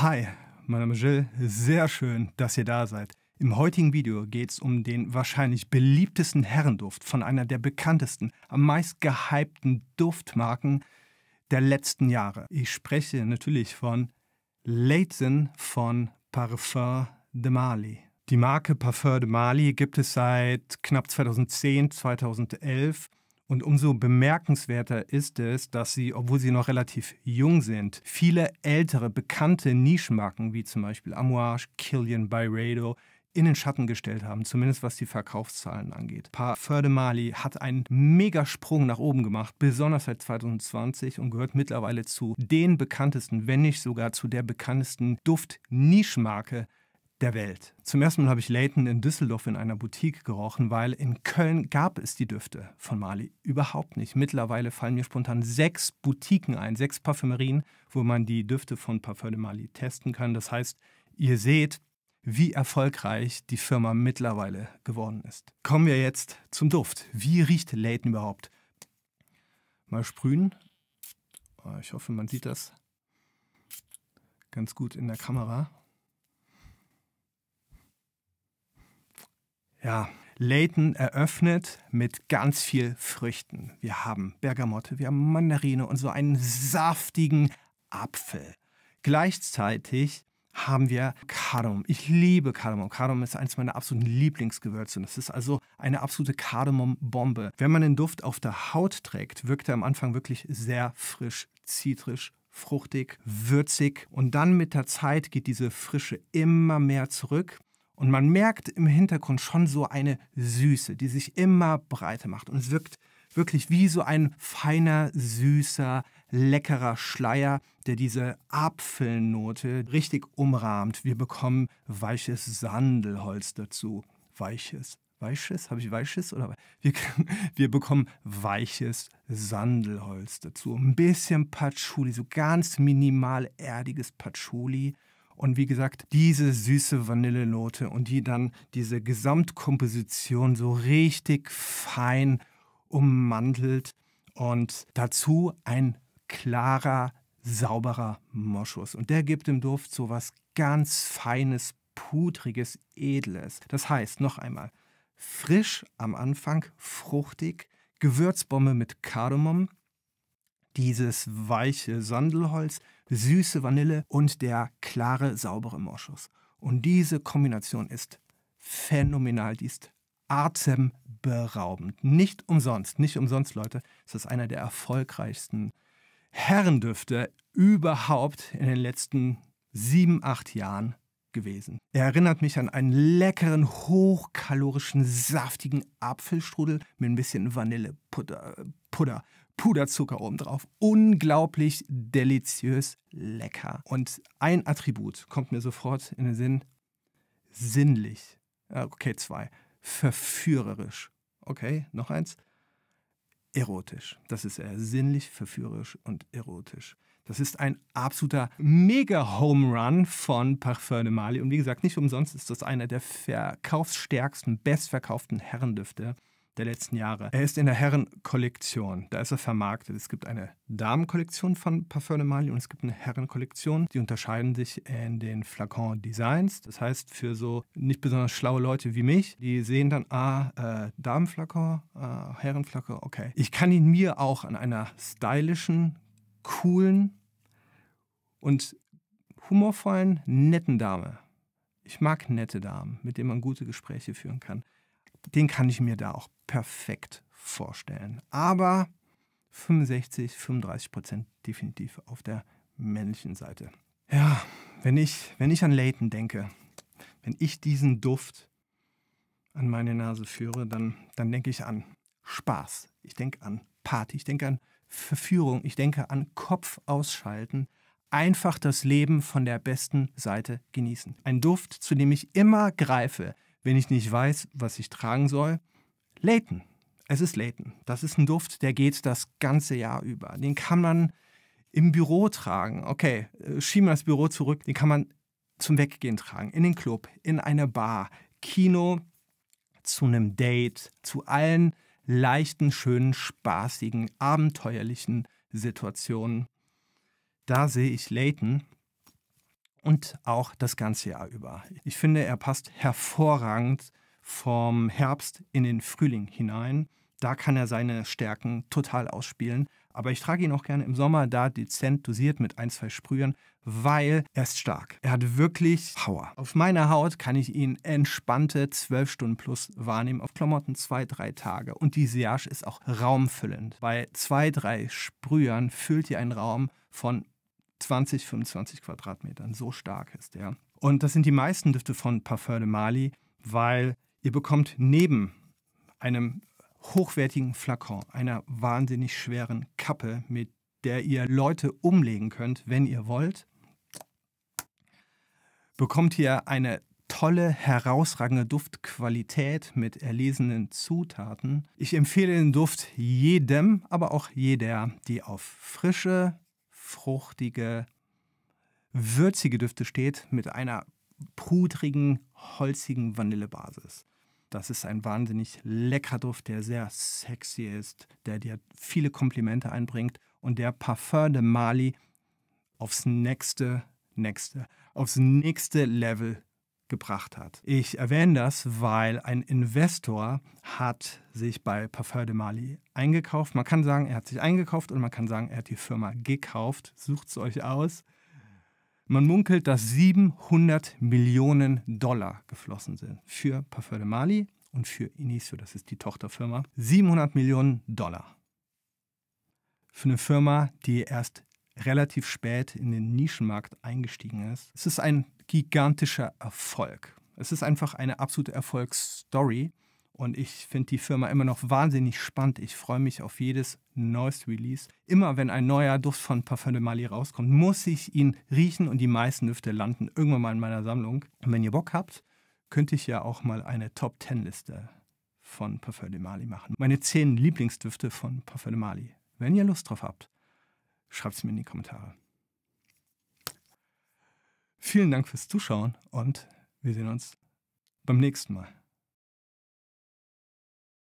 Hi, mein Name ist Jill. Sehr schön, dass ihr da seid. Im heutigen Video geht es um den wahrscheinlich beliebtesten Herrenduft von einer der bekanntesten, am meist gehypten Duftmarken der letzten Jahre. Ich spreche natürlich von Leighton von Parfum de Mali. Die Marke Parfum de Mali gibt es seit knapp 2010, 2011 und umso bemerkenswerter ist es, dass sie, obwohl sie noch relativ jung sind, viele ältere, bekannte Nischenmarken wie zum Beispiel Amouage, Killian, Byredo, in den Schatten gestellt haben, zumindest was die Verkaufszahlen angeht. Parfum de Mali hat einen Megasprung nach oben gemacht, besonders seit 2020 und gehört mittlerweile zu den bekanntesten, wenn nicht sogar zu der bekanntesten Duft-Nischmarke der Welt. Zum ersten Mal habe ich Leighton in Düsseldorf in einer Boutique gerochen, weil in Köln gab es die Düfte von Mali überhaupt nicht. Mittlerweile fallen mir spontan sechs Boutiquen ein, sechs Parfümerien, wo man die Düfte von Parfum de Mali testen kann. Das heißt, ihr seht, wie erfolgreich die Firma mittlerweile geworden ist. Kommen wir jetzt zum Duft. Wie riecht Leighton überhaupt? Mal sprühen. Ah, ich hoffe, man sieht das ganz gut in der Kamera. Ja, Leighton eröffnet mit ganz viel Früchten. Wir haben Bergamotte, wir haben Mandarine und so einen saftigen Apfel. Gleichzeitig haben wir Kardamom. Ich liebe Kardamom. Kardamom ist eines meiner absoluten Lieblingsgewürze. Das ist also eine absolute Kardamom-Bombe. Wenn man den Duft auf der Haut trägt, wirkt er am Anfang wirklich sehr frisch, zitrisch, fruchtig, würzig. Und dann mit der Zeit geht diese Frische immer mehr zurück. Und man merkt im Hintergrund schon so eine Süße, die sich immer breiter macht und es wirkt wirklich wie so ein feiner, süßer, leckerer Schleier, der diese Apfelnote richtig umrahmt. Wir bekommen weiches Sandelholz dazu. Weiches. Weiches? Habe ich weiches? Oder wir, wir bekommen weiches Sandelholz dazu. Ein bisschen Patchouli, so ganz minimal erdiges Patchouli. Und wie gesagt, diese süße Vanillenote und die dann diese Gesamtkomposition so richtig fein ummantelt und dazu ein klarer, sauberer Moschus. Und der gibt dem Duft so was ganz Feines, Pudriges, Edles. Das heißt, noch einmal, frisch am Anfang, fruchtig, Gewürzbombe mit Kardamom, dieses weiche Sandelholz, süße Vanille und der klare, saubere Moschus. Und diese Kombination ist phänomenal, die ist atemberaubend. Nicht umsonst, nicht umsonst, Leute, ist das einer der erfolgreichsten Herrendüfte überhaupt in den letzten sieben, acht Jahren gewesen. Er erinnert mich an einen leckeren, hochkalorischen, saftigen Apfelstrudel mit ein bisschen Vanillepuder, Puder, Puderzucker obendrauf. Unglaublich deliziös lecker. Und ein Attribut kommt mir sofort in den Sinn. Sinnlich. Ah, okay, zwei. Verführerisch. Okay, noch eins. Erotisch. Das ist er. Sinnlich, verführerisch und erotisch. Das ist ein absoluter Mega-Home-Run von Parfum de Mali. Und wie gesagt, nicht umsonst ist das einer der verkaufsstärksten, bestverkauften Herrendüfte der letzten Jahre. Er ist in der Herrenkollektion. Da ist er vermarktet. Es gibt eine Damenkollektion von Parfum de Mali und es gibt eine Herrenkollektion. Die unterscheiden sich in den Flakon-Designs. Das heißt, für so nicht besonders schlaue Leute wie mich, die sehen dann, ah, äh, Damenflakon, äh, Herrenflakon, okay. Ich kann ihn mir auch an einer stylischen, coolen und humorvollen, netten Dame. Ich mag nette Damen, mit denen man gute Gespräche führen kann den kann ich mir da auch perfekt vorstellen. Aber 65, 35 Prozent definitiv auf der männlichen Seite. Ja, wenn ich, wenn ich an Leighton denke, wenn ich diesen Duft an meine Nase führe, dann, dann denke ich an Spaß. Ich denke an Party. Ich denke an Verführung. Ich denke an Kopf ausschalten. Einfach das Leben von der besten Seite genießen. Ein Duft, zu dem ich immer greife, wenn ich nicht weiß, was ich tragen soll? Layton. Es ist Layton. Das ist ein Duft, der geht das ganze Jahr über. Den kann man im Büro tragen. Okay, äh, schieben wir das Büro zurück. Den kann man zum Weggehen tragen, in den Club, in eine Bar, Kino, zu einem Date, zu allen leichten, schönen, spaßigen, abenteuerlichen Situationen. Da sehe ich Layton und auch das ganze Jahr über. Ich finde, er passt hervorragend vom Herbst in den Frühling hinein. Da kann er seine Stärken total ausspielen. Aber ich trage ihn auch gerne im Sommer da dezent dosiert mit ein, zwei Sprühen, weil er ist stark. Er hat wirklich Power. Auf meiner Haut kann ich ihn entspannte zwölf Stunden plus wahrnehmen, auf Klamotten zwei, drei Tage. Und die Siage ist auch raumfüllend. Bei zwei, drei Sprühern füllt ihr einen Raum von 20, 25 Quadratmetern. So stark ist der. Und das sind die meisten Düfte von Parfum de Mali, weil ihr bekommt neben einem hochwertigen Flakon, einer wahnsinnig schweren Kappe, mit der ihr Leute umlegen könnt, wenn ihr wollt, bekommt ihr eine tolle, herausragende Duftqualität mit erlesenen Zutaten. Ich empfehle den Duft jedem, aber auch jeder, die auf frische, fruchtige, würzige Düfte steht mit einer pudrigen, holzigen Vanillebasis. Das ist ein wahnsinnig leckerer Duft, der sehr sexy ist, der dir viele Komplimente einbringt und der Parfum de Mali aufs nächste, nächste, aufs nächste Level gebracht hat. Ich erwähne das, weil ein Investor hat sich bei Parfum de Mali eingekauft. Man kann sagen, er hat sich eingekauft und man kann sagen, er hat die Firma gekauft. Sucht es euch aus. Man munkelt, dass 700 Millionen Dollar geflossen sind für Parfum de Mali und für Inicio, das ist die Tochterfirma. 700 Millionen Dollar. Für eine Firma, die erst relativ spät in den Nischenmarkt eingestiegen ist. Es ist ein gigantischer Erfolg. Es ist einfach eine absolute Erfolgsstory und ich finde die Firma immer noch wahnsinnig spannend. Ich freue mich auf jedes neues Release. Immer wenn ein neuer Duft von Parfum de Mali rauskommt, muss ich ihn riechen und die meisten Düfte landen irgendwann mal in meiner Sammlung. Und wenn ihr Bock habt, könnte ich ja auch mal eine Top 10 Liste von Parfum de Mali machen. Meine 10 Lieblingsdüfte von Parfum de Mali, wenn ihr Lust drauf habt. Schreibt es mir in die Kommentare. Vielen Dank fürs Zuschauen und wir sehen uns beim nächsten Mal.